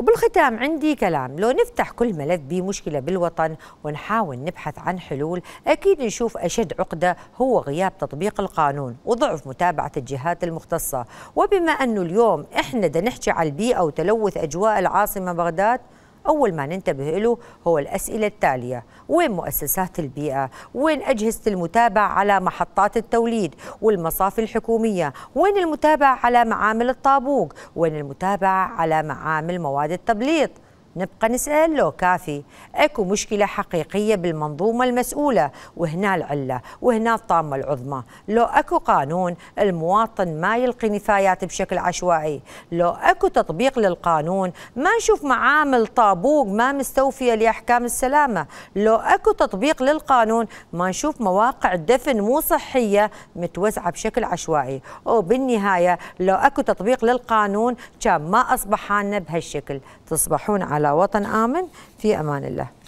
وبالختام عندي كلام لو نفتح كل ملف بمشكلة بالوطن ونحاول نبحث عن حلول أكيد نشوف أشد عقدة هو غياب تطبيق القانون وضعف متابعة الجهات المختصة وبما أنه اليوم إحنا دا نحكي على البيئة وتلوث أجواء العاصمة بغداد أول ما ننتبه له هو الأسئلة التالية وين مؤسسات البيئة وين أجهزة المتابعة على محطات التوليد والمصافي الحكومية وين المتابعة على معامل الطابوق وين المتابعة على معامل مواد التبليط نبقى نسأل لو كافي اكو مشكلة حقيقية بالمنظومة المسؤولة وهنا العلة وهنا الطامة العظمى لو اكو قانون المواطن ما يلقي نفايات بشكل عشوائي لو اكو تطبيق للقانون ما نشوف معامل طابوق ما مستوفية لأحكام السلامة لو اكو تطبيق للقانون ما نشوف مواقع دفن مو صحية متوزعة بشكل عشوائي وبالنهاية لو اكو تطبيق للقانون كان ما أصبح حالنا بهالشكل تصبحون على على وطن آمن في أمان الله